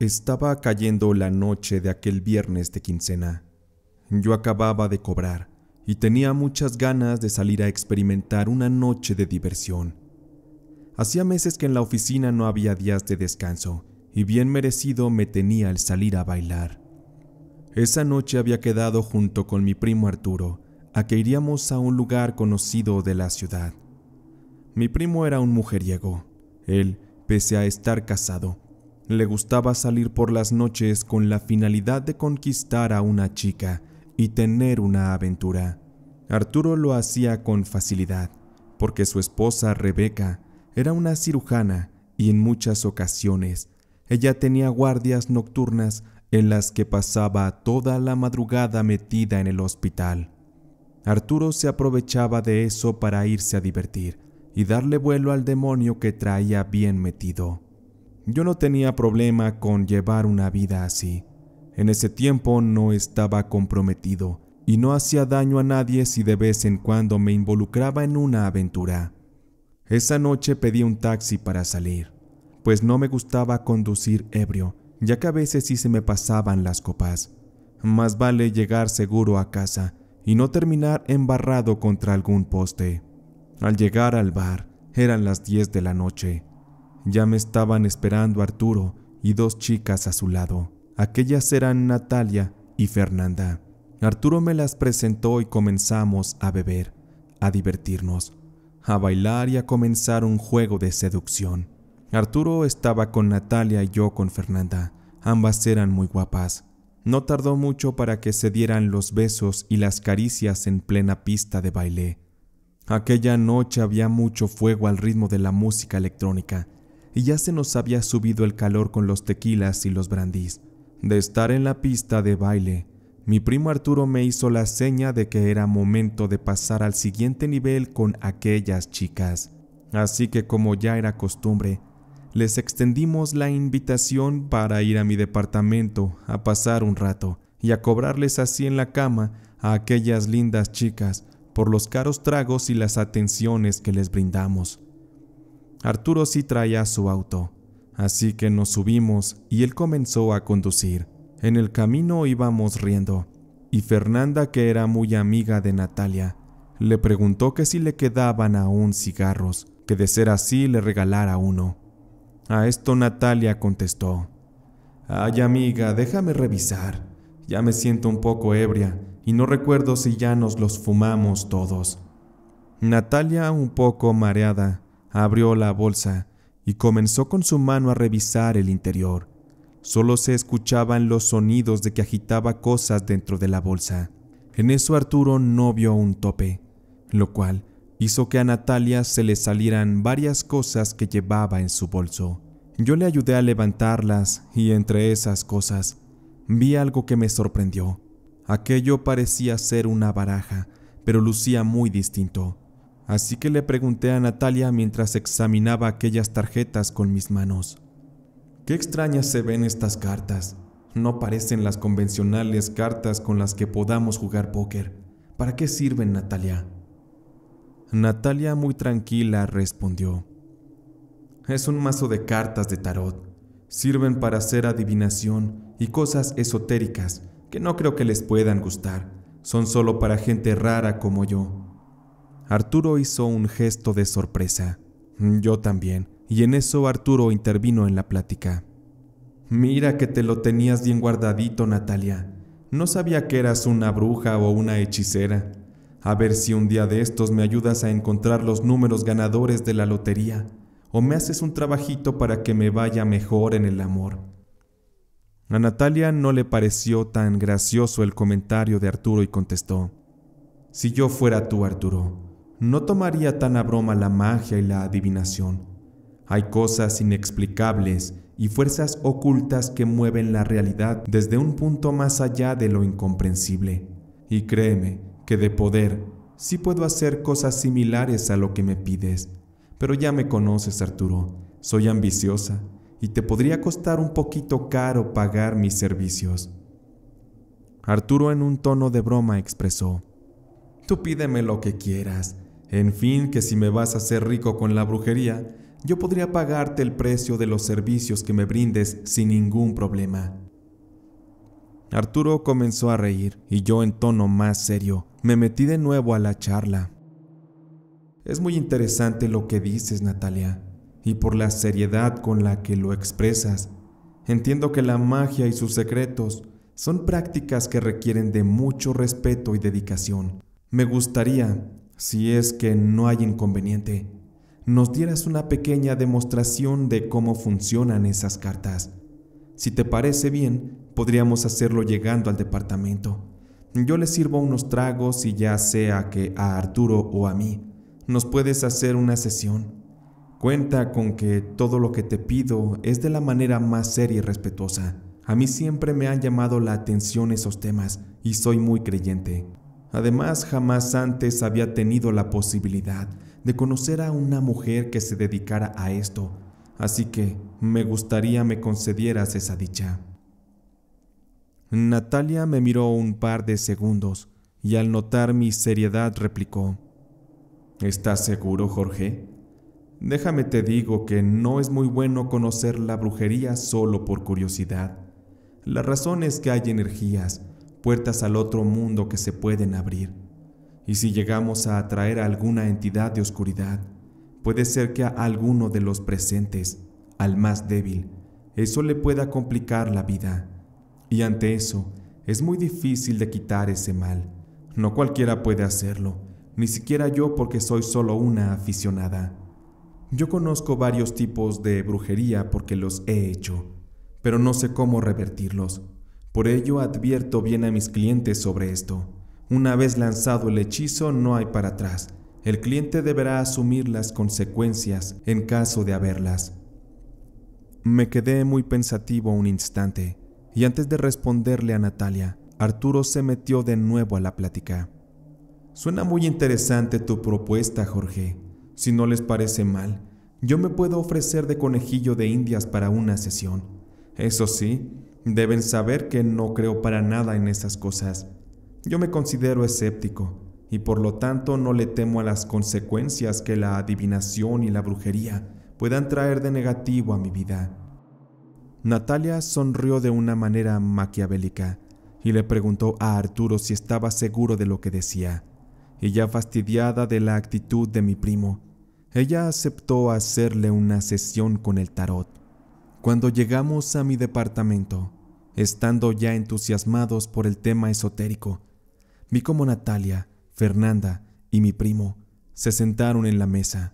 Estaba cayendo la noche de aquel viernes de quincena. Yo acababa de cobrar y tenía muchas ganas de salir a experimentar una noche de diversión. Hacía meses que en la oficina no había días de descanso y bien merecido me tenía el salir a bailar. Esa noche había quedado junto con mi primo Arturo a que iríamos a un lugar conocido de la ciudad. Mi primo era un mujeriego. Él, pese a estar casado, le gustaba salir por las noches con la finalidad de conquistar a una chica y tener una aventura. Arturo lo hacía con facilidad, porque su esposa Rebeca era una cirujana y en muchas ocasiones ella tenía guardias nocturnas en las que pasaba toda la madrugada metida en el hospital. Arturo se aprovechaba de eso para irse a divertir y darle vuelo al demonio que traía bien metido. Yo no tenía problema con llevar una vida así. En ese tiempo no estaba comprometido y no hacía daño a nadie si de vez en cuando me involucraba en una aventura. Esa noche pedí un taxi para salir, pues no me gustaba conducir ebrio, ya que a veces sí se me pasaban las copas. Más vale llegar seguro a casa y no terminar embarrado contra algún poste. Al llegar al bar, eran las 10 de la noche. Ya me estaban esperando Arturo y dos chicas a su lado. Aquellas eran Natalia y Fernanda. Arturo me las presentó y comenzamos a beber, a divertirnos, a bailar y a comenzar un juego de seducción. Arturo estaba con Natalia y yo con Fernanda. Ambas eran muy guapas. No tardó mucho para que se dieran los besos y las caricias en plena pista de baile. Aquella noche había mucho fuego al ritmo de la música electrónica y ya se nos había subido el calor con los tequilas y los brandís. De estar en la pista de baile, mi primo Arturo me hizo la seña de que era momento de pasar al siguiente nivel con aquellas chicas. Así que como ya era costumbre, les extendimos la invitación para ir a mi departamento a pasar un rato y a cobrarles así en la cama a aquellas lindas chicas por los caros tragos y las atenciones que les brindamos. Arturo sí traía su auto, así que nos subimos y él comenzó a conducir. En el camino íbamos riendo, y Fernanda, que era muy amiga de Natalia, le preguntó que si le quedaban aún cigarros, que de ser así le regalara uno. A esto Natalia contestó, Ay amiga, déjame revisar, ya me siento un poco ebria y no recuerdo si ya nos los fumamos todos. Natalia, un poco mareada, Abrió la bolsa y comenzó con su mano a revisar el interior. Solo se escuchaban los sonidos de que agitaba cosas dentro de la bolsa. En eso Arturo no vio un tope, lo cual hizo que a Natalia se le salieran varias cosas que llevaba en su bolso. Yo le ayudé a levantarlas y entre esas cosas vi algo que me sorprendió. Aquello parecía ser una baraja, pero lucía muy distinto. Así que le pregunté a Natalia mientras examinaba aquellas tarjetas con mis manos. Qué extrañas se ven estas cartas. No parecen las convencionales cartas con las que podamos jugar póker. ¿Para qué sirven, Natalia? Natalia, muy tranquila, respondió. Es un mazo de cartas de tarot. Sirven para hacer adivinación y cosas esotéricas que no creo que les puedan gustar. Son solo para gente rara como yo. Arturo hizo un gesto de sorpresa. Yo también, y en eso Arturo intervino en la plática. Mira que te lo tenías bien guardadito, Natalia. No sabía que eras una bruja o una hechicera. A ver si un día de estos me ayudas a encontrar los números ganadores de la lotería, o me haces un trabajito para que me vaya mejor en el amor. A Natalia no le pareció tan gracioso el comentario de Arturo y contestó, Si yo fuera tú, Arturo, no tomaría tan a broma la magia y la adivinación. Hay cosas inexplicables y fuerzas ocultas que mueven la realidad desde un punto más allá de lo incomprensible. Y créeme que de poder sí puedo hacer cosas similares a lo que me pides. Pero ya me conoces, Arturo. Soy ambiciosa y te podría costar un poquito caro pagar mis servicios. Arturo en un tono de broma expresó, Tú pídeme lo que quieras, en fin, que si me vas a hacer rico con la brujería, yo podría pagarte el precio de los servicios que me brindes sin ningún problema. Arturo comenzó a reír y yo en tono más serio me metí de nuevo a la charla. Es muy interesante lo que dices, Natalia, y por la seriedad con la que lo expresas. Entiendo que la magia y sus secretos son prácticas que requieren de mucho respeto y dedicación. Me gustaría si es que no hay inconveniente, nos dieras una pequeña demostración de cómo funcionan esas cartas. Si te parece bien, podríamos hacerlo llegando al departamento. Yo le sirvo unos tragos y ya sea que a Arturo o a mí, nos puedes hacer una sesión. Cuenta con que todo lo que te pido es de la manera más seria y respetuosa. A mí siempre me han llamado la atención esos temas y soy muy creyente. Además, jamás antes había tenido la posibilidad de conocer a una mujer que se dedicara a esto, así que me gustaría me concedieras esa dicha. Natalia me miró un par de segundos y al notar mi seriedad replicó, ¿Estás seguro, Jorge? Déjame te digo que no es muy bueno conocer la brujería solo por curiosidad. La razón es que hay energías puertas al otro mundo que se pueden abrir. Y si llegamos a atraer a alguna entidad de oscuridad, puede ser que a alguno de los presentes, al más débil, eso le pueda complicar la vida. Y ante eso, es muy difícil de quitar ese mal. No cualquiera puede hacerlo, ni siquiera yo porque soy solo una aficionada. Yo conozco varios tipos de brujería porque los he hecho, pero no sé cómo revertirlos. Por ello advierto bien a mis clientes sobre esto. Una vez lanzado el hechizo no hay para atrás. El cliente deberá asumir las consecuencias en caso de haberlas. Me quedé muy pensativo un instante, y antes de responderle a Natalia, Arturo se metió de nuevo a la plática. Suena muy interesante tu propuesta, Jorge. Si no les parece mal, yo me puedo ofrecer de conejillo de indias para una sesión. Eso sí, Deben saber que no creo para nada en esas cosas. Yo me considero escéptico y por lo tanto no le temo a las consecuencias que la adivinación y la brujería puedan traer de negativo a mi vida. Natalia sonrió de una manera maquiavélica y le preguntó a Arturo si estaba seguro de lo que decía. Y ya fastidiada de la actitud de mi primo, ella aceptó hacerle una sesión con el tarot. Cuando llegamos a mi departamento, estando ya entusiasmados por el tema esotérico, vi como Natalia, Fernanda y mi primo se sentaron en la mesa.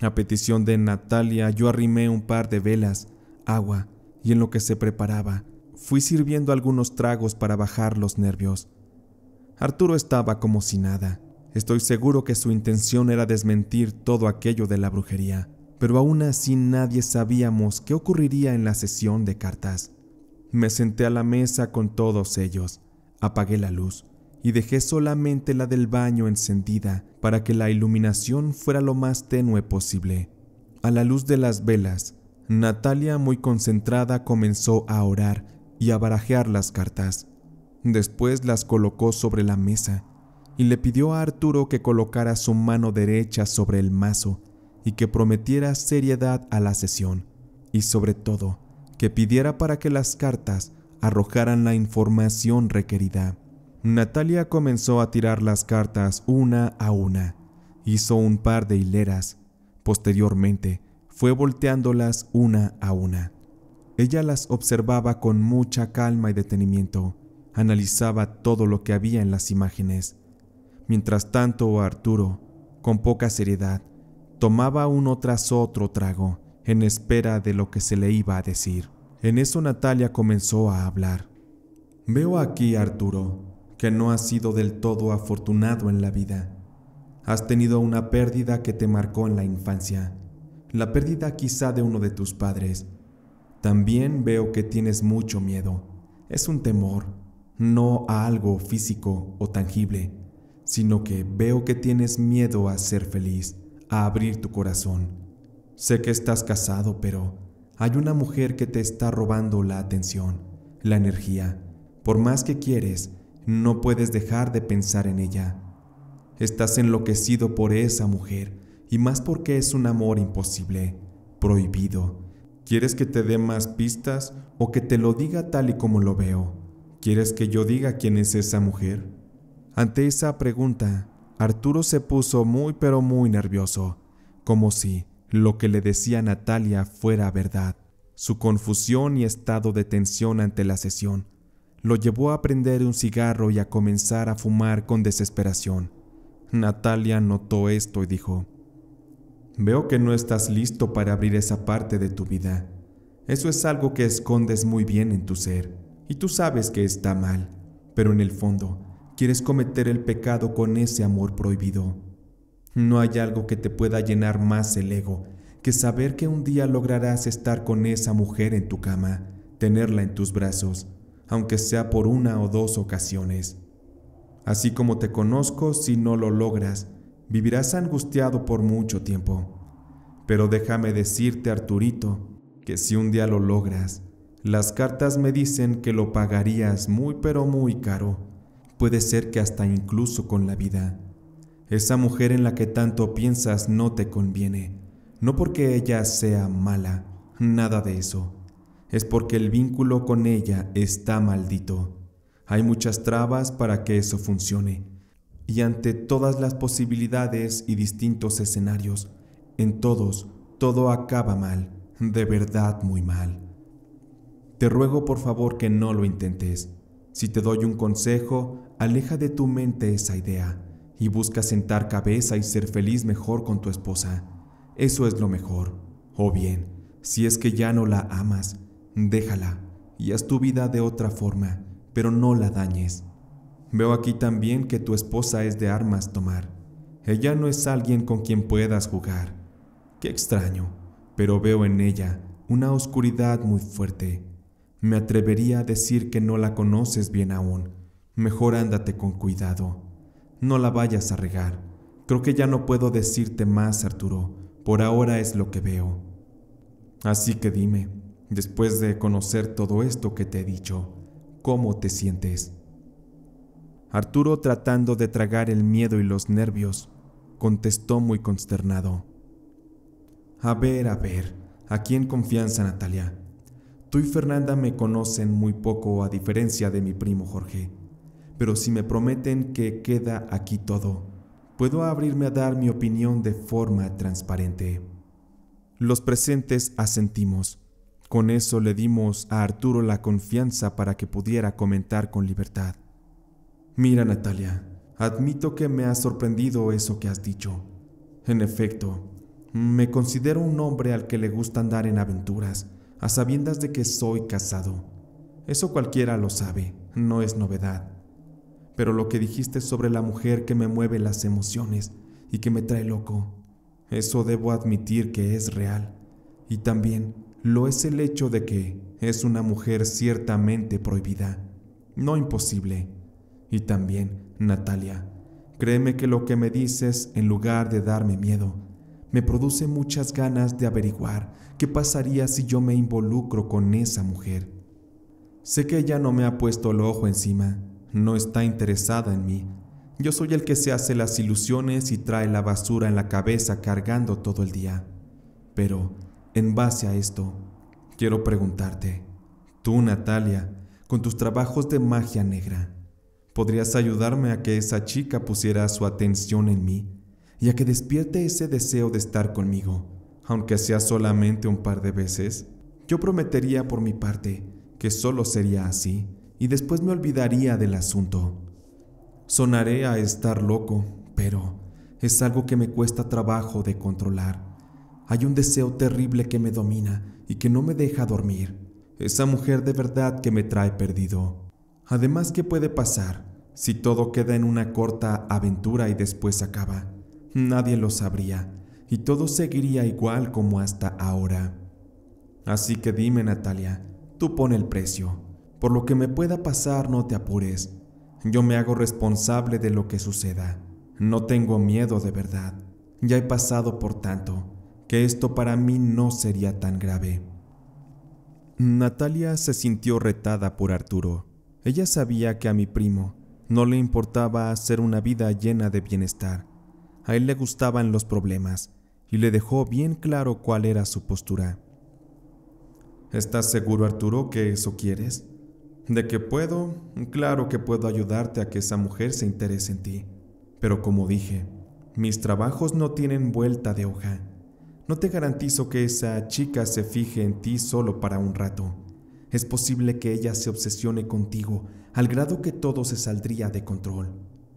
A petición de Natalia yo arrimé un par de velas, agua, y en lo que se preparaba, fui sirviendo algunos tragos para bajar los nervios. Arturo estaba como si nada. Estoy seguro que su intención era desmentir todo aquello de la brujería pero aún así nadie sabíamos qué ocurriría en la sesión de cartas. Me senté a la mesa con todos ellos, apagué la luz y dejé solamente la del baño encendida para que la iluminación fuera lo más tenue posible. A la luz de las velas, Natalia muy concentrada comenzó a orar y a barajear las cartas. Después las colocó sobre la mesa y le pidió a Arturo que colocara su mano derecha sobre el mazo y que prometiera seriedad a la sesión y sobre todo que pidiera para que las cartas arrojaran la información requerida. Natalia comenzó a tirar las cartas una a una, hizo un par de hileras, posteriormente fue volteándolas una a una. Ella las observaba con mucha calma y detenimiento, analizaba todo lo que había en las imágenes. Mientras tanto, Arturo, con poca seriedad, Tomaba uno tras otro trago, en espera de lo que se le iba a decir. En eso Natalia comenzó a hablar. Veo aquí, Arturo, que no has sido del todo afortunado en la vida. Has tenido una pérdida que te marcó en la infancia, la pérdida quizá de uno de tus padres. También veo que tienes mucho miedo. Es un temor, no a algo físico o tangible, sino que veo que tienes miedo a ser feliz a abrir tu corazón. Sé que estás casado, pero hay una mujer que te está robando la atención, la energía. Por más que quieres, no puedes dejar de pensar en ella. Estás enloquecido por esa mujer, y más porque es un amor imposible, prohibido. ¿Quieres que te dé más pistas o que te lo diga tal y como lo veo? ¿Quieres que yo diga quién es esa mujer? Ante esa pregunta, Arturo se puso muy pero muy nervioso, como si lo que le decía Natalia fuera verdad. Su confusión y estado de tensión ante la sesión lo llevó a prender un cigarro y a comenzar a fumar con desesperación. Natalia notó esto y dijo, Veo que no estás listo para abrir esa parte de tu vida. Eso es algo que escondes muy bien en tu ser, y tú sabes que está mal, pero en el fondo quieres cometer el pecado con ese amor prohibido. No hay algo que te pueda llenar más el ego que saber que un día lograrás estar con esa mujer en tu cama, tenerla en tus brazos, aunque sea por una o dos ocasiones. Así como te conozco, si no lo logras, vivirás angustiado por mucho tiempo. Pero déjame decirte, Arturito, que si un día lo logras, las cartas me dicen que lo pagarías muy pero muy caro puede ser que hasta incluso con la vida. Esa mujer en la que tanto piensas no te conviene, no porque ella sea mala, nada de eso, es porque el vínculo con ella está maldito. Hay muchas trabas para que eso funcione, y ante todas las posibilidades y distintos escenarios, en todos, todo acaba mal, de verdad muy mal. Te ruego por favor que no lo intentes. Si te doy un consejo, Aleja de tu mente esa idea y busca sentar cabeza y ser feliz mejor con tu esposa. Eso es lo mejor. O bien, si es que ya no la amas, déjala y haz tu vida de otra forma, pero no la dañes. Veo aquí también que tu esposa es de armas tomar. Ella no es alguien con quien puedas jugar. Qué extraño, pero veo en ella una oscuridad muy fuerte. Me atrevería a decir que no la conoces bien aún, Mejor ándate con cuidado. No la vayas a regar. Creo que ya no puedo decirte más, Arturo. Por ahora es lo que veo. Así que dime, después de conocer todo esto que te he dicho, ¿cómo te sientes? Arturo, tratando de tragar el miedo y los nervios, contestó muy consternado. A ver, a ver, ¿a quién confianza, Natalia. Tú y Fernanda me conocen muy poco a diferencia de mi primo Jorge pero si me prometen que queda aquí todo, puedo abrirme a dar mi opinión de forma transparente. Los presentes asentimos. Con eso le dimos a Arturo la confianza para que pudiera comentar con libertad. Mira, Natalia, admito que me ha sorprendido eso que has dicho. En efecto, me considero un hombre al que le gusta andar en aventuras, a sabiendas de que soy casado. Eso cualquiera lo sabe, no es novedad pero lo que dijiste sobre la mujer que me mueve las emociones y que me trae loco, eso debo admitir que es real. Y también lo es el hecho de que es una mujer ciertamente prohibida, no imposible. Y también, Natalia, créeme que lo que me dices, en lugar de darme miedo, me produce muchas ganas de averiguar qué pasaría si yo me involucro con esa mujer. Sé que ella no me ha puesto el ojo encima, no está interesada en mí. Yo soy el que se hace las ilusiones y trae la basura en la cabeza cargando todo el día. Pero, en base a esto, quiero preguntarte, tú, Natalia, con tus trabajos de magia negra, ¿podrías ayudarme a que esa chica pusiera su atención en mí y a que despierte ese deseo de estar conmigo, aunque sea solamente un par de veces? Yo prometería por mi parte que solo sería así y después me olvidaría del asunto. Sonaré a estar loco, pero es algo que me cuesta trabajo de controlar. Hay un deseo terrible que me domina y que no me deja dormir. Esa mujer de verdad que me trae perdido. Además, ¿qué puede pasar si todo queda en una corta aventura y después acaba? Nadie lo sabría y todo seguiría igual como hasta ahora. Así que dime, Natalia, tú pon el precio. Por lo que me pueda pasar, no te apures. Yo me hago responsable de lo que suceda. No tengo miedo de verdad. Ya he pasado por tanto, que esto para mí no sería tan grave. Natalia se sintió retada por Arturo. Ella sabía que a mi primo no le importaba hacer una vida llena de bienestar. A él le gustaban los problemas y le dejó bien claro cuál era su postura. ¿Estás seguro, Arturo, que eso quieres? De que puedo, claro que puedo ayudarte a que esa mujer se interese en ti. Pero como dije, mis trabajos no tienen vuelta de hoja. No te garantizo que esa chica se fije en ti solo para un rato. Es posible que ella se obsesione contigo al grado que todo se saldría de control.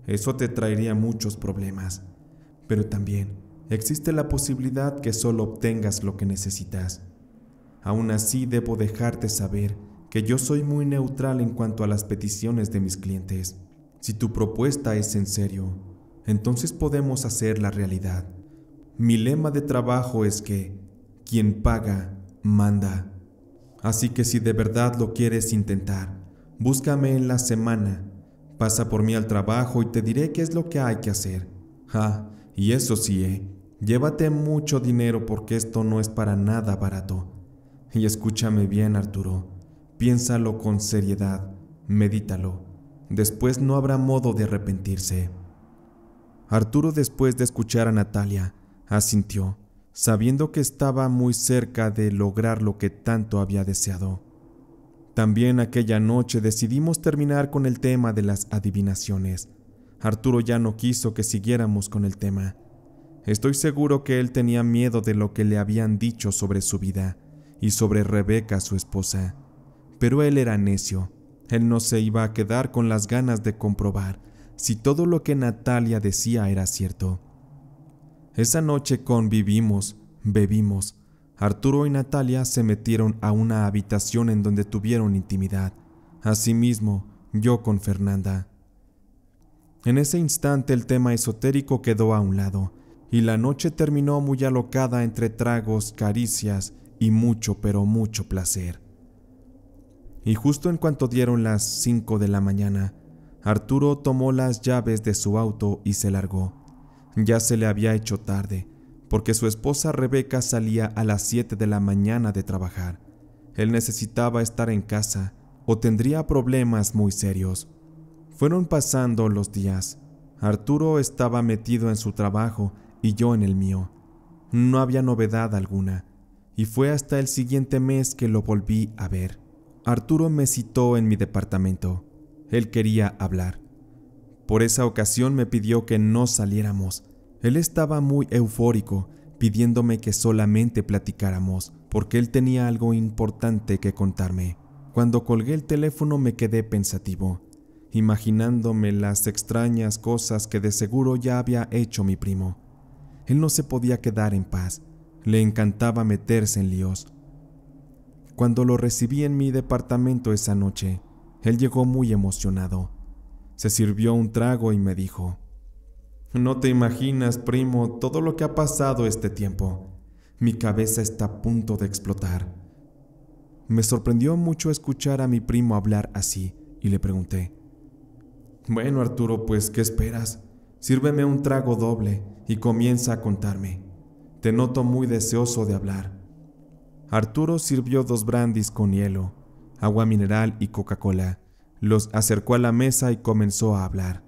Eso te traería muchos problemas. Pero también existe la posibilidad que solo obtengas lo que necesitas. Aún así debo dejarte saber que yo soy muy neutral en cuanto a las peticiones de mis clientes. Si tu propuesta es en serio, entonces podemos hacer la realidad. Mi lema de trabajo es que quien paga, manda. Así que si de verdad lo quieres intentar, búscame en la semana, pasa por mí al trabajo y te diré qué es lo que hay que hacer. Ah, y eso sí, eh, llévate mucho dinero porque esto no es para nada barato. Y escúchame bien, Arturo, Piénsalo con seriedad, medítalo. Después no habrá modo de arrepentirse. Arturo, después de escuchar a Natalia, asintió, sabiendo que estaba muy cerca de lograr lo que tanto había deseado. También aquella noche decidimos terminar con el tema de las adivinaciones. Arturo ya no quiso que siguiéramos con el tema. Estoy seguro que él tenía miedo de lo que le habían dicho sobre su vida y sobre Rebeca, su esposa pero él era necio. Él no se iba a quedar con las ganas de comprobar si todo lo que Natalia decía era cierto. Esa noche convivimos, bebimos. Arturo y Natalia se metieron a una habitación en donde tuvieron intimidad. Asimismo, yo con Fernanda. En ese instante el tema esotérico quedó a un lado, y la noche terminó muy alocada entre tragos, caricias y mucho, pero mucho placer y justo en cuanto dieron las 5 de la mañana, Arturo tomó las llaves de su auto y se largó. Ya se le había hecho tarde, porque su esposa Rebeca salía a las 7 de la mañana de trabajar. Él necesitaba estar en casa o tendría problemas muy serios. Fueron pasando los días. Arturo estaba metido en su trabajo y yo en el mío. No había novedad alguna, y fue hasta el siguiente mes que lo volví a ver. Arturo me citó en mi departamento. Él quería hablar. Por esa ocasión me pidió que no saliéramos. Él estaba muy eufórico, pidiéndome que solamente platicáramos, porque él tenía algo importante que contarme. Cuando colgué el teléfono me quedé pensativo, imaginándome las extrañas cosas que de seguro ya había hecho mi primo. Él no se podía quedar en paz, le encantaba meterse en líos. Cuando lo recibí en mi departamento esa noche, él llegó muy emocionado. Se sirvió un trago y me dijo, No te imaginas, primo, todo lo que ha pasado este tiempo. Mi cabeza está a punto de explotar. Me sorprendió mucho escuchar a mi primo hablar así y le pregunté, Bueno, Arturo, pues, ¿qué esperas? Sírveme un trago doble y comienza a contarme. Te noto muy deseoso de hablar. Arturo sirvió dos brandis con hielo, agua mineral y Coca-Cola. Los acercó a la mesa y comenzó a hablar.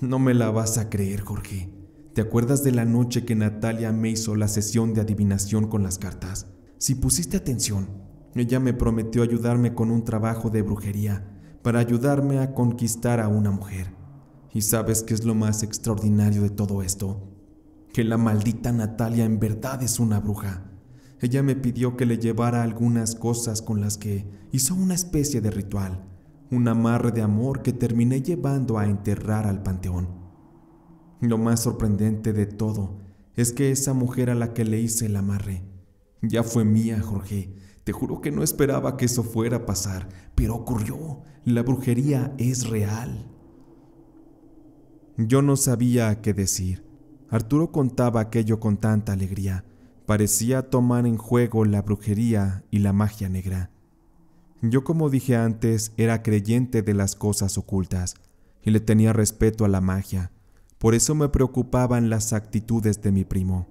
No me la vas a creer, Jorge. ¿Te acuerdas de la noche que Natalia me hizo la sesión de adivinación con las cartas? Si pusiste atención, ella me prometió ayudarme con un trabajo de brujería para ayudarme a conquistar a una mujer. ¿Y sabes qué es lo más extraordinario de todo esto? Que la maldita Natalia en verdad es una bruja ella me pidió que le llevara algunas cosas con las que hizo una especie de ritual, un amarre de amor que terminé llevando a enterrar al panteón. Lo más sorprendente de todo es que esa mujer a la que le hice el amarre ya fue mía, Jorge. Te juro que no esperaba que eso fuera a pasar, pero ocurrió. La brujería es real. Yo no sabía qué decir. Arturo contaba aquello con tanta alegría parecía tomar en juego la brujería y la magia negra. Yo, como dije antes, era creyente de las cosas ocultas y le tenía respeto a la magia, por eso me preocupaban las actitudes de mi primo.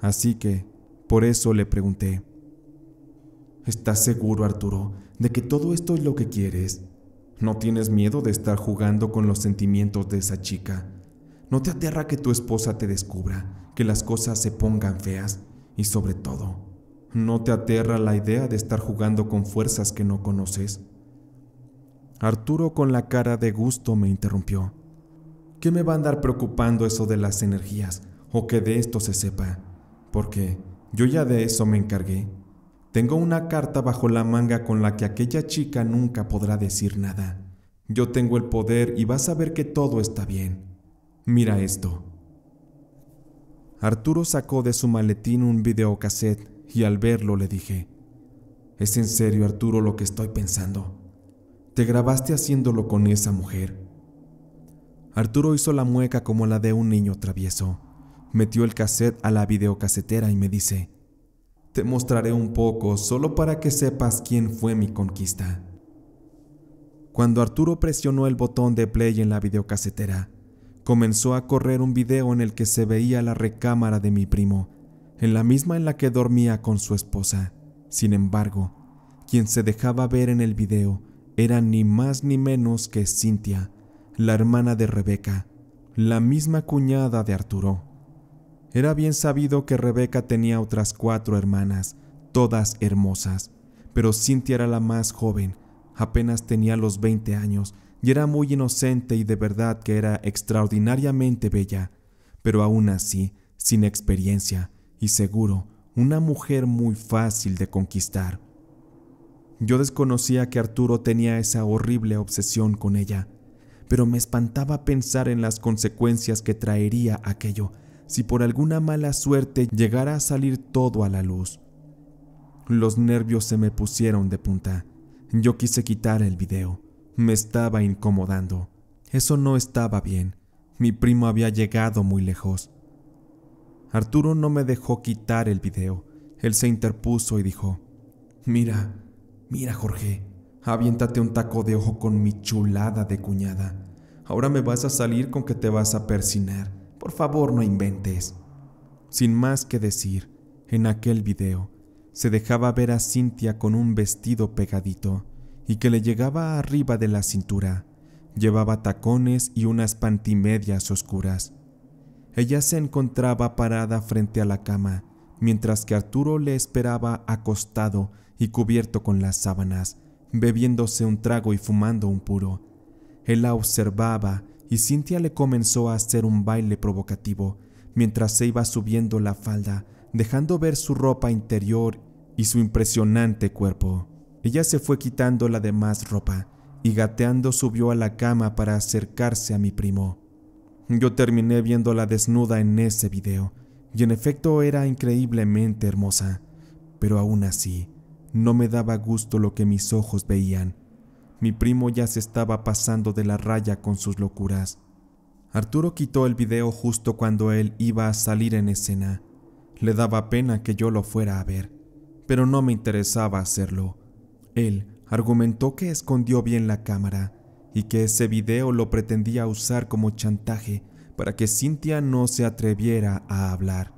Así que, por eso le pregunté, ¿Estás seguro, Arturo, de que todo esto es lo que quieres? ¿No tienes miedo de estar jugando con los sentimientos de esa chica? ¿No te aterra que tu esposa te descubra, que las cosas se pongan feas? Y sobre todo, ¿no te aterra la idea de estar jugando con fuerzas que no conoces? Arturo con la cara de gusto me interrumpió. ¿Qué me va a andar preocupando eso de las energías o que de esto se sepa? Porque yo ya de eso me encargué. Tengo una carta bajo la manga con la que aquella chica nunca podrá decir nada. Yo tengo el poder y vas a ver que todo está bien. Mira esto. Arturo sacó de su maletín un videocassette y al verlo le dije, ¿es en serio Arturo lo que estoy pensando? Te grabaste haciéndolo con esa mujer. Arturo hizo la mueca como la de un niño travieso. Metió el cassette a la videocasetera y me dice, te mostraré un poco solo para que sepas quién fue mi conquista. Cuando Arturo presionó el botón de play en la videocasetera, comenzó a correr un video en el que se veía la recámara de mi primo, en la misma en la que dormía con su esposa. Sin embargo, quien se dejaba ver en el video era ni más ni menos que Cintia, la hermana de Rebeca, la misma cuñada de Arturo. Era bien sabido que Rebeca tenía otras cuatro hermanas, todas hermosas, pero Cintia era la más joven, apenas tenía los 20 años y era muy inocente y de verdad que era extraordinariamente bella, pero aún así, sin experiencia y seguro, una mujer muy fácil de conquistar. Yo desconocía que Arturo tenía esa horrible obsesión con ella, pero me espantaba pensar en las consecuencias que traería aquello si por alguna mala suerte llegara a salir todo a la luz. Los nervios se me pusieron de punta. Yo quise quitar el video, me estaba incomodando. Eso no estaba bien. Mi primo había llegado muy lejos. Arturo no me dejó quitar el video. Él se interpuso y dijo, Mira, mira Jorge, aviéntate un taco de ojo con mi chulada de cuñada. Ahora me vas a salir con que te vas a persinar. Por favor, no inventes. Sin más que decir, en aquel video se dejaba ver a Cintia con un vestido pegadito y que le llegaba arriba de la cintura. Llevaba tacones y unas pantimedias oscuras. Ella se encontraba parada frente a la cama, mientras que Arturo le esperaba acostado y cubierto con las sábanas, bebiéndose un trago y fumando un puro. Él la observaba y Cintia le comenzó a hacer un baile provocativo, mientras se iba subiendo la falda, dejando ver su ropa interior y su impresionante cuerpo. Ella se fue quitando la demás ropa y gateando subió a la cama para acercarse a mi primo. Yo terminé viéndola desnuda en ese video y en efecto era increíblemente hermosa, pero aún así no me daba gusto lo que mis ojos veían. Mi primo ya se estaba pasando de la raya con sus locuras. Arturo quitó el video justo cuando él iba a salir en escena. Le daba pena que yo lo fuera a ver, pero no me interesaba hacerlo. Él argumentó que escondió bien la cámara y que ese video lo pretendía usar como chantaje para que Cintia no se atreviera a hablar.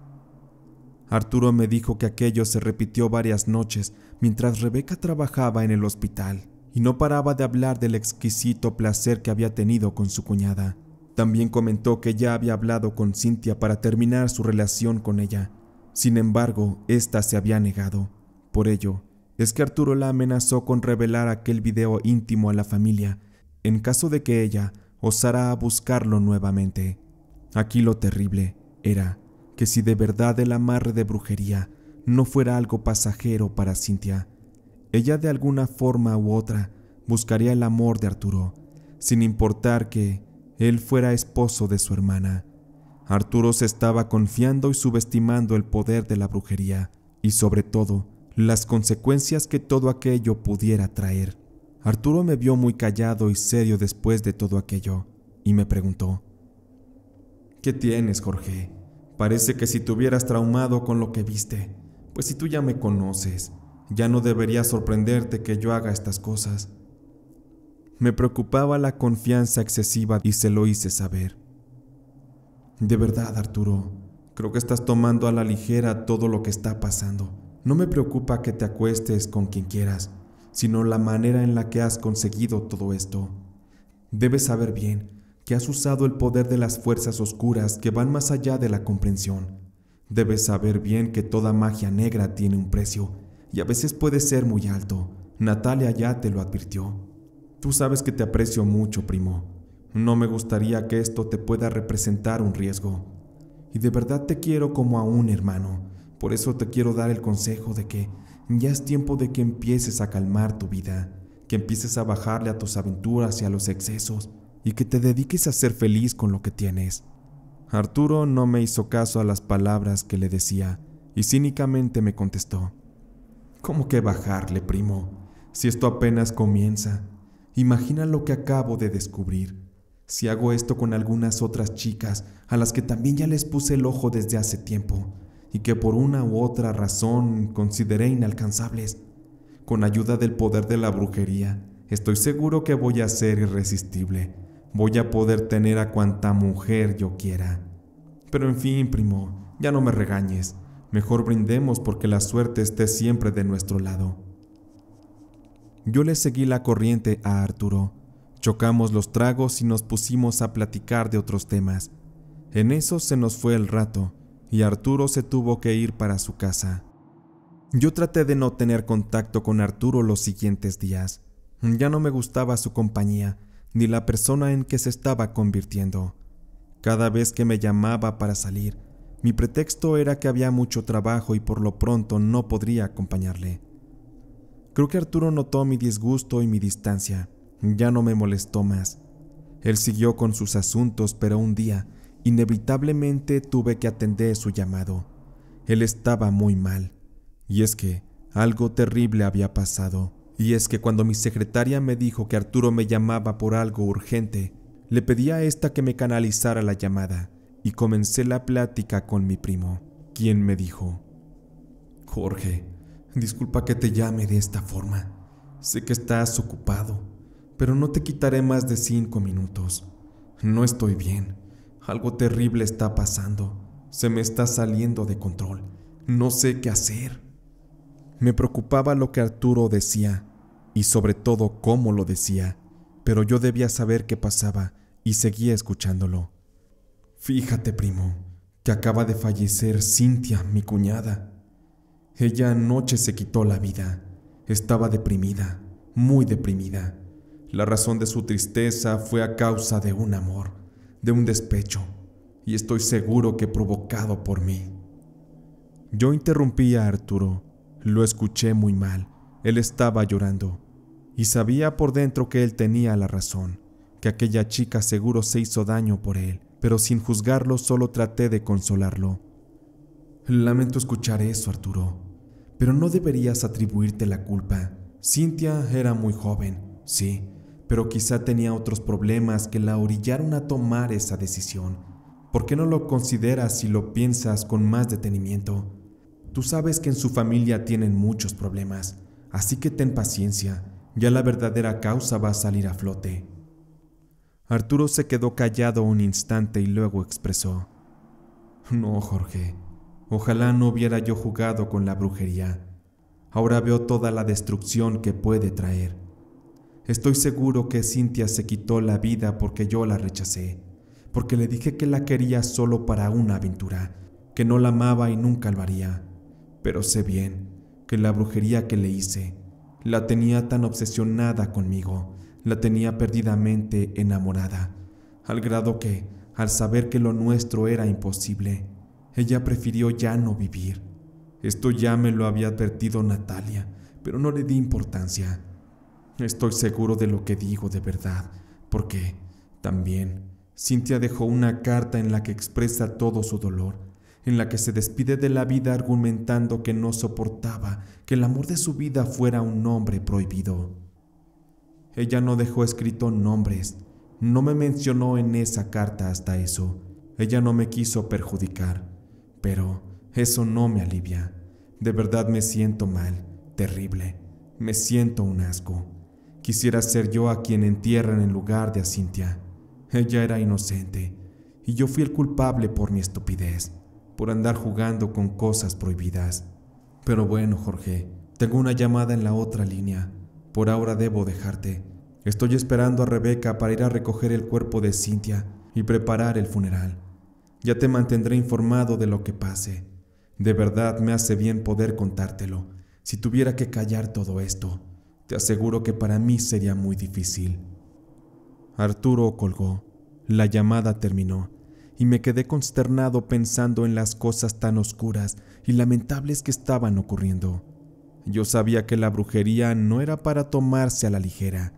Arturo me dijo que aquello se repitió varias noches mientras Rebeca trabajaba en el hospital y no paraba de hablar del exquisito placer que había tenido con su cuñada. También comentó que ya había hablado con Cynthia para terminar su relación con ella. Sin embargo, ésta se había negado. Por ello, es que Arturo la amenazó con revelar aquel video íntimo a la familia en caso de que ella osara buscarlo nuevamente. Aquí lo terrible era que si de verdad el amarre de brujería no fuera algo pasajero para Cintia, ella de alguna forma u otra buscaría el amor de Arturo, sin importar que él fuera esposo de su hermana. Arturo se estaba confiando y subestimando el poder de la brujería, y sobre todo, las consecuencias que todo aquello pudiera traer. Arturo me vio muy callado y serio después de todo aquello y me preguntó, ¿Qué tienes, Jorge? Parece que si te hubieras traumado con lo que viste, pues si tú ya me conoces, ya no debería sorprenderte que yo haga estas cosas. Me preocupaba la confianza excesiva y se lo hice saber. De verdad, Arturo, creo que estás tomando a la ligera todo lo que está pasando. No me preocupa que te acuestes con quien quieras, sino la manera en la que has conseguido todo esto. Debes saber bien que has usado el poder de las fuerzas oscuras que van más allá de la comprensión. Debes saber bien que toda magia negra tiene un precio, y a veces puede ser muy alto. Natalia ya te lo advirtió. Tú sabes que te aprecio mucho, primo. No me gustaría que esto te pueda representar un riesgo. Y de verdad te quiero como a un hermano por eso te quiero dar el consejo de que ya es tiempo de que empieces a calmar tu vida, que empieces a bajarle a tus aventuras y a los excesos, y que te dediques a ser feliz con lo que tienes. Arturo no me hizo caso a las palabras que le decía, y cínicamente me contestó, ¿Cómo que bajarle, primo? Si esto apenas comienza. Imagina lo que acabo de descubrir. Si hago esto con algunas otras chicas, a las que también ya les puse el ojo desde hace tiempo, y que por una u otra razón consideré inalcanzables. Con ayuda del poder de la brujería, estoy seguro que voy a ser irresistible. Voy a poder tener a cuanta mujer yo quiera. Pero en fin, primo, ya no me regañes. Mejor brindemos porque la suerte esté siempre de nuestro lado. Yo le seguí la corriente a Arturo. Chocamos los tragos y nos pusimos a platicar de otros temas. En eso se nos fue el rato y Arturo se tuvo que ir para su casa. Yo traté de no tener contacto con Arturo los siguientes días. Ya no me gustaba su compañía, ni la persona en que se estaba convirtiendo. Cada vez que me llamaba para salir, mi pretexto era que había mucho trabajo y por lo pronto no podría acompañarle. Creo que Arturo notó mi disgusto y mi distancia. Ya no me molestó más. Él siguió con sus asuntos, pero un día Inevitablemente tuve que atender su llamado. Él estaba muy mal. Y es que algo terrible había pasado. Y es que cuando mi secretaria me dijo que Arturo me llamaba por algo urgente, le pedí a esta que me canalizara la llamada y comencé la plática con mi primo, quien me dijo, Jorge, disculpa que te llame de esta forma. Sé que estás ocupado, pero no te quitaré más de cinco minutos. No estoy bien. Algo terrible está pasando. Se me está saliendo de control. No sé qué hacer. Me preocupaba lo que Arturo decía y sobre todo cómo lo decía, pero yo debía saber qué pasaba y seguía escuchándolo. Fíjate, primo, que acaba de fallecer Cintia, mi cuñada. Ella anoche se quitó la vida. Estaba deprimida, muy deprimida. La razón de su tristeza fue a causa de un amor de un despecho, y estoy seguro que provocado por mí. Yo interrumpí a Arturo, lo escuché muy mal, él estaba llorando, y sabía por dentro que él tenía la razón, que aquella chica seguro se hizo daño por él, pero sin juzgarlo solo traté de consolarlo. Lamento escuchar eso, Arturo, pero no deberías atribuirte la culpa. Cintia era muy joven, sí, pero quizá tenía otros problemas que la orillaron a tomar esa decisión. ¿Por qué no lo consideras si lo piensas con más detenimiento? Tú sabes que en su familia tienen muchos problemas, así que ten paciencia, ya la verdadera causa va a salir a flote. Arturo se quedó callado un instante y luego expresó, No, Jorge, ojalá no hubiera yo jugado con la brujería. Ahora veo toda la destrucción que puede traer. Estoy seguro que Cynthia se quitó la vida porque yo la rechacé, porque le dije que la quería solo para una aventura, que no la amaba y nunca lo haría. Pero sé bien que la brujería que le hice la tenía tan obsesionada conmigo, la tenía perdidamente enamorada, al grado que, al saber que lo nuestro era imposible, ella prefirió ya no vivir. Esto ya me lo había advertido Natalia, pero no le di importancia. Estoy seguro de lo que digo de verdad, porque también Cintia dejó una carta en la que expresa todo su dolor, en la que se despide de la vida argumentando que no soportaba que el amor de su vida fuera un nombre prohibido. Ella no dejó escrito nombres, no me mencionó en esa carta hasta eso. Ella no me quiso perjudicar, pero eso no me alivia. De verdad me siento mal, terrible. Me siento un asco. Quisiera ser yo a quien entierran en lugar de a Cintia. Ella era inocente y yo fui el culpable por mi estupidez, por andar jugando con cosas prohibidas. Pero bueno, Jorge, tengo una llamada en la otra línea. Por ahora debo dejarte. Estoy esperando a Rebeca para ir a recoger el cuerpo de Cintia y preparar el funeral. Ya te mantendré informado de lo que pase. De verdad me hace bien poder contártelo, si tuviera que callar todo esto. Te aseguro que para mí sería muy difícil. Arturo colgó. La llamada terminó y me quedé consternado pensando en las cosas tan oscuras y lamentables que estaban ocurriendo. Yo sabía que la brujería no era para tomarse a la ligera,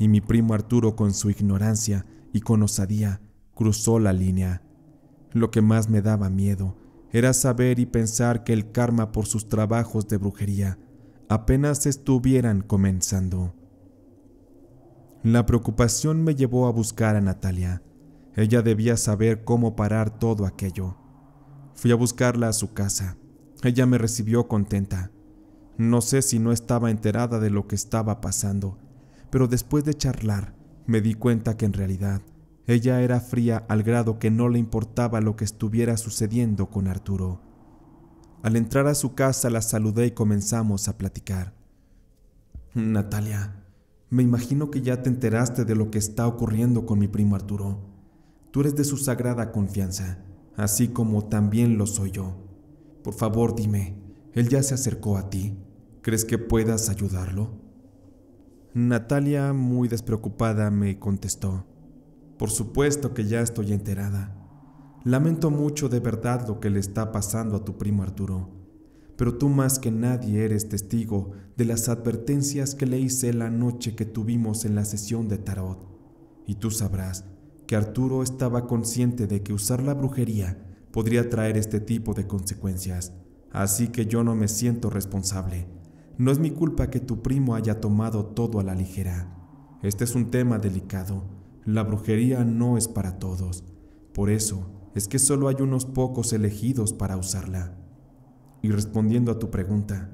y mi primo Arturo con su ignorancia y con osadía cruzó la línea. Lo que más me daba miedo era saber y pensar que el karma por sus trabajos de brujería apenas estuvieran comenzando. La preocupación me llevó a buscar a Natalia. Ella debía saber cómo parar todo aquello. Fui a buscarla a su casa. Ella me recibió contenta. No sé si no estaba enterada de lo que estaba pasando, pero después de charlar me di cuenta que en realidad ella era fría al grado que no le importaba lo que estuviera sucediendo con Arturo. Al entrar a su casa la saludé y comenzamos a platicar. Natalia, me imagino que ya te enteraste de lo que está ocurriendo con mi primo Arturo. Tú eres de su sagrada confianza, así como también lo soy yo. Por favor, dime, él ya se acercó a ti. ¿Crees que puedas ayudarlo? Natalia, muy despreocupada, me contestó. Por supuesto que ya estoy enterada. Lamento mucho de verdad lo que le está pasando a tu primo Arturo, pero tú más que nadie eres testigo de las advertencias que le hice la noche que tuvimos en la sesión de tarot, y tú sabrás que Arturo estaba consciente de que usar la brujería podría traer este tipo de consecuencias, así que yo no me siento responsable. No es mi culpa que tu primo haya tomado todo a la ligera. Este es un tema delicado. La brujería no es para todos. Por eso, es que solo hay unos pocos elegidos para usarla. Y respondiendo a tu pregunta,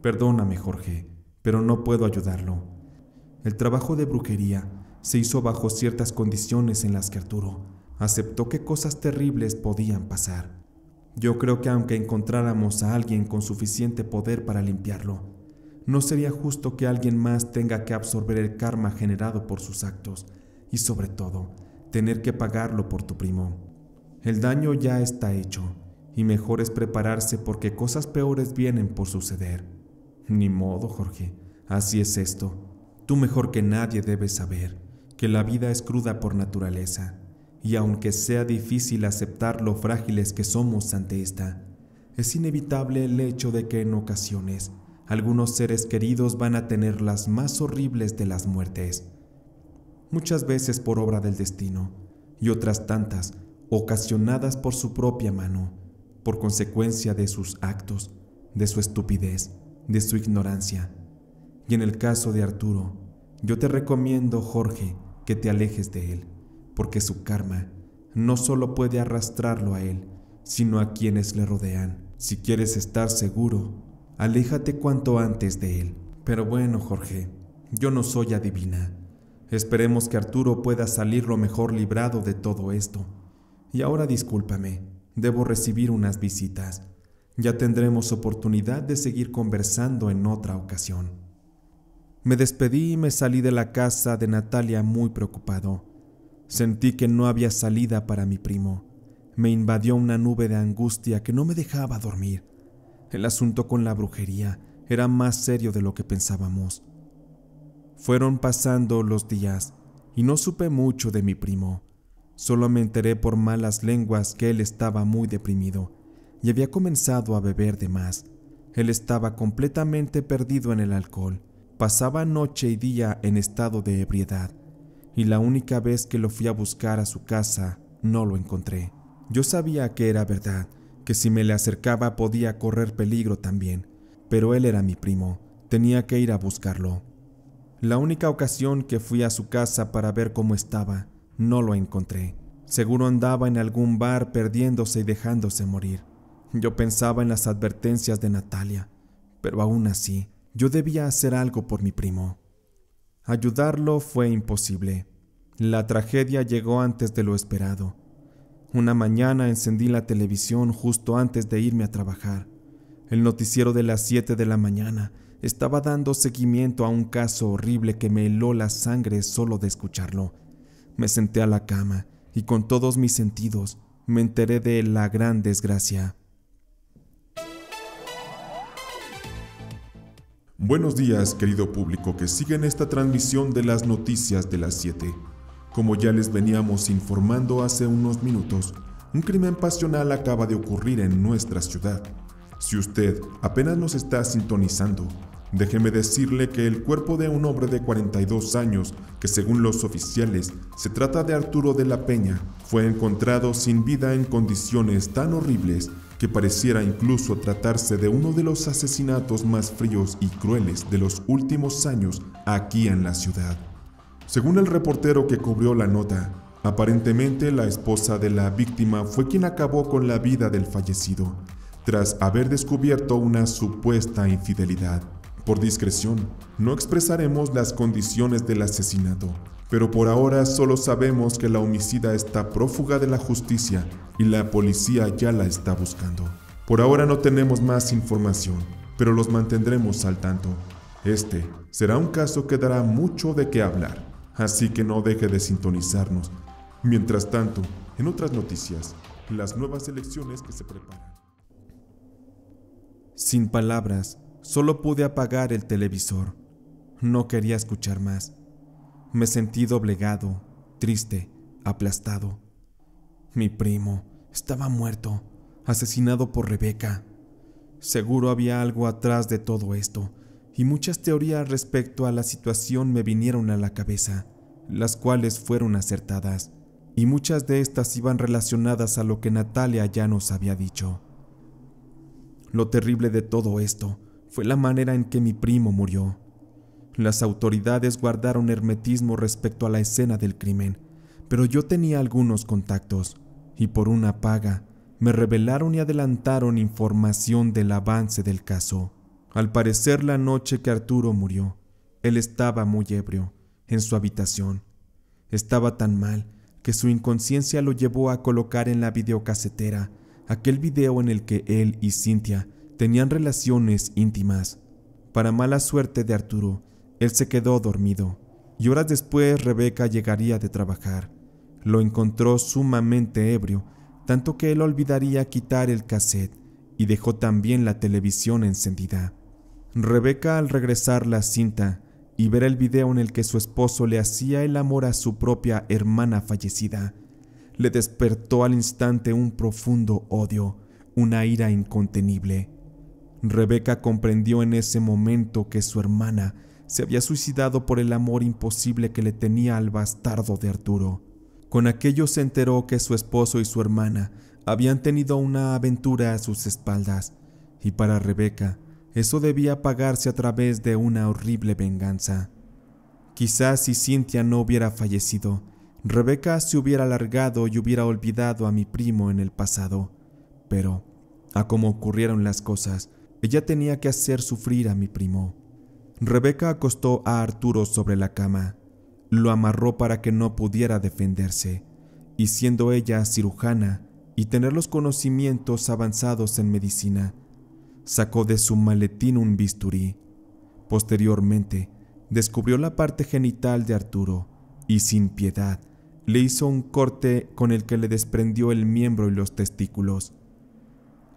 perdóname Jorge, pero no puedo ayudarlo. El trabajo de brujería se hizo bajo ciertas condiciones en las que Arturo aceptó que cosas terribles podían pasar. Yo creo que aunque encontráramos a alguien con suficiente poder para limpiarlo, no sería justo que alguien más tenga que absorber el karma generado por sus actos y sobre todo tener que pagarlo por tu primo. El daño ya está hecho, y mejor es prepararse porque cosas peores vienen por suceder. Ni modo, Jorge, así es esto. Tú mejor que nadie debes saber que la vida es cruda por naturaleza, y aunque sea difícil aceptar lo frágiles que somos ante esta, es inevitable el hecho de que en ocasiones algunos seres queridos van a tener las más horribles de las muertes, muchas veces por obra del destino, y otras tantas ocasionadas por su propia mano, por consecuencia de sus actos, de su estupidez, de su ignorancia. Y en el caso de Arturo, yo te recomiendo, Jorge, que te alejes de él, porque su karma no solo puede arrastrarlo a él, sino a quienes le rodean. Si quieres estar seguro, aléjate cuanto antes de él. Pero bueno, Jorge, yo no soy adivina. Esperemos que Arturo pueda salir lo mejor librado de todo esto. Y ahora discúlpame, debo recibir unas visitas. Ya tendremos oportunidad de seguir conversando en otra ocasión. Me despedí y me salí de la casa de Natalia muy preocupado. Sentí que no había salida para mi primo. Me invadió una nube de angustia que no me dejaba dormir. El asunto con la brujería era más serio de lo que pensábamos. Fueron pasando los días y no supe mucho de mi primo. Solo me enteré por malas lenguas que él estaba muy deprimido y había comenzado a beber de más. Él estaba completamente perdido en el alcohol, pasaba noche y día en estado de ebriedad, y la única vez que lo fui a buscar a su casa no lo encontré. Yo sabía que era verdad, que si me le acercaba podía correr peligro también, pero él era mi primo, tenía que ir a buscarlo. La única ocasión que fui a su casa para ver cómo estaba, no lo encontré. Seguro andaba en algún bar perdiéndose y dejándose morir. Yo pensaba en las advertencias de Natalia, pero aún así, yo debía hacer algo por mi primo. Ayudarlo fue imposible. La tragedia llegó antes de lo esperado. Una mañana encendí la televisión justo antes de irme a trabajar. El noticiero de las 7 de la mañana estaba dando seguimiento a un caso horrible que me heló la sangre solo de escucharlo. Me senté a la cama y con todos mis sentidos me enteré de la gran desgracia. Buenos días, querido público que sigue en esta transmisión de las noticias de las 7. Como ya les veníamos informando hace unos minutos, un crimen pasional acaba de ocurrir en nuestra ciudad. Si usted apenas nos está sintonizando, Déjeme decirle que el cuerpo de un hombre de 42 años, que según los oficiales se trata de Arturo de la Peña, fue encontrado sin vida en condiciones tan horribles que pareciera incluso tratarse de uno de los asesinatos más fríos y crueles de los últimos años aquí en la ciudad. Según el reportero que cubrió la nota, aparentemente la esposa de la víctima fue quien acabó con la vida del fallecido, tras haber descubierto una supuesta infidelidad. Por discreción, no expresaremos las condiciones del asesinato, pero por ahora solo sabemos que la homicida está prófuga de la justicia y la policía ya la está buscando. Por ahora no tenemos más información, pero los mantendremos al tanto. Este será un caso que dará mucho de qué hablar, así que no deje de sintonizarnos. Mientras tanto, en otras noticias, las nuevas elecciones que se preparan. Sin palabras, Solo pude apagar el televisor. No quería escuchar más. Me sentí doblegado, triste, aplastado. Mi primo estaba muerto, asesinado por Rebeca. Seguro había algo atrás de todo esto, y muchas teorías respecto a la situación me vinieron a la cabeza, las cuales fueron acertadas, y muchas de estas iban relacionadas a lo que Natalia ya nos había dicho. Lo terrible de todo esto fue la manera en que mi primo murió. Las autoridades guardaron hermetismo respecto a la escena del crimen, pero yo tenía algunos contactos, y por una paga, me revelaron y adelantaron información del avance del caso. Al parecer la noche que Arturo murió, él estaba muy ebrio, en su habitación. Estaba tan mal que su inconsciencia lo llevó a colocar en la videocasetera aquel video en el que él y Cintia tenían relaciones íntimas. Para mala suerte de Arturo, él se quedó dormido y horas después Rebeca llegaría de trabajar. Lo encontró sumamente ebrio, tanto que él olvidaría quitar el cassette y dejó también la televisión encendida. Rebeca al regresar la cinta y ver el video en el que su esposo le hacía el amor a su propia hermana fallecida, le despertó al instante un profundo odio, una ira incontenible. Rebeca comprendió en ese momento que su hermana se había suicidado por el amor imposible que le tenía al bastardo de Arturo. Con aquello se enteró que su esposo y su hermana habían tenido una aventura a sus espaldas, y para Rebeca eso debía pagarse a través de una horrible venganza. Quizás si Cintia no hubiera fallecido, Rebeca se hubiera alargado y hubiera olvidado a mi primo en el pasado, pero, a como ocurrieron las cosas, ella tenía que hacer sufrir a mi primo. Rebeca acostó a Arturo sobre la cama, lo amarró para que no pudiera defenderse, y siendo ella cirujana y tener los conocimientos avanzados en medicina, sacó de su maletín un bisturí. Posteriormente, descubrió la parte genital de Arturo y sin piedad le hizo un corte con el que le desprendió el miembro y los testículos.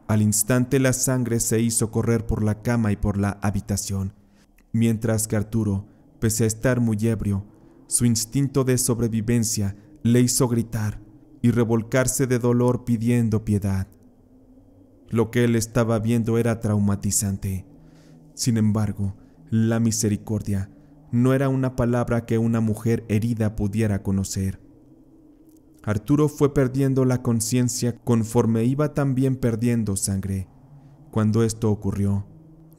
Al instante la sangre se hizo correr por la cama y por la habitación, mientras que Arturo, pese a estar muy ebrio, su instinto de sobrevivencia le hizo gritar y revolcarse de dolor pidiendo piedad. Lo que él estaba viendo era traumatizante. Sin embargo, la misericordia no era una palabra que una mujer herida pudiera conocer. Arturo fue perdiendo la conciencia conforme iba también perdiendo sangre. Cuando esto ocurrió,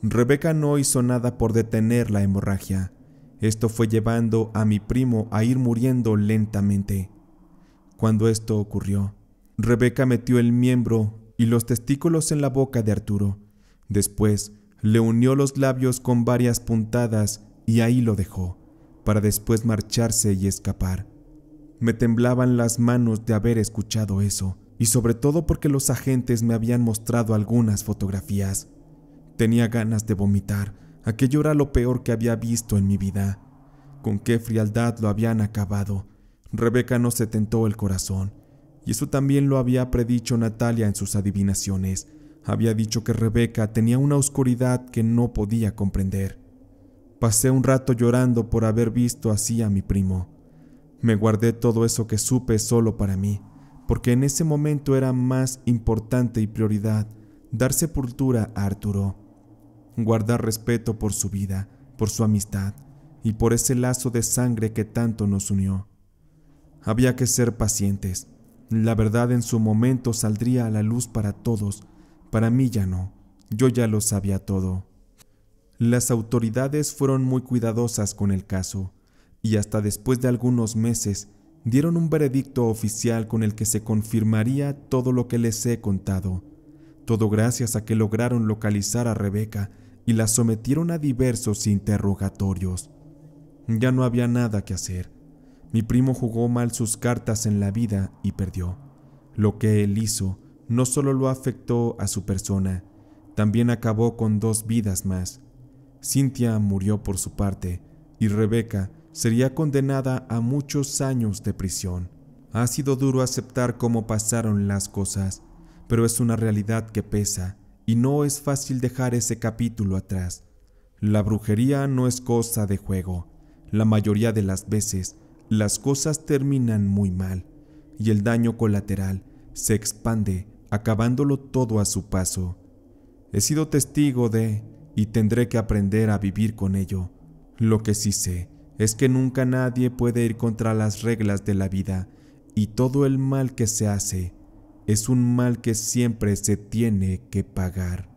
Rebeca no hizo nada por detener la hemorragia. Esto fue llevando a mi primo a ir muriendo lentamente. Cuando esto ocurrió, Rebeca metió el miembro y los testículos en la boca de Arturo. Después, le unió los labios con varias puntadas y ahí lo dejó, para después marcharse y escapar. Me temblaban las manos de haber escuchado eso, y sobre todo porque los agentes me habían mostrado algunas fotografías. Tenía ganas de vomitar, aquello era lo peor que había visto en mi vida. Con qué frialdad lo habían acabado. Rebeca no se tentó el corazón, y eso también lo había predicho Natalia en sus adivinaciones. Había dicho que Rebeca tenía una oscuridad que no podía comprender. Pasé un rato llorando por haber visto así a mi primo. Me guardé todo eso que supe solo para mí, porque en ese momento era más importante y prioridad dar sepultura a Arturo, guardar respeto por su vida, por su amistad y por ese lazo de sangre que tanto nos unió. Había que ser pacientes. La verdad en su momento saldría a la luz para todos, para mí ya no, yo ya lo sabía todo. Las autoridades fueron muy cuidadosas con el caso, y hasta después de algunos meses dieron un veredicto oficial con el que se confirmaría todo lo que les he contado, todo gracias a que lograron localizar a Rebeca y la sometieron a diversos interrogatorios. Ya no había nada que hacer. Mi primo jugó mal sus cartas en la vida y perdió. Lo que él hizo no solo lo afectó a su persona, también acabó con dos vidas más. Cynthia murió por su parte y Rebeca sería condenada a muchos años de prisión. Ha sido duro aceptar cómo pasaron las cosas, pero es una realidad que pesa y no es fácil dejar ese capítulo atrás. La brujería no es cosa de juego. La mayoría de las veces las cosas terminan muy mal y el daño colateral se expande acabándolo todo a su paso. He sido testigo de y tendré que aprender a vivir con ello. Lo que sí sé es que nunca nadie puede ir contra las reglas de la vida y todo el mal que se hace es un mal que siempre se tiene que pagar.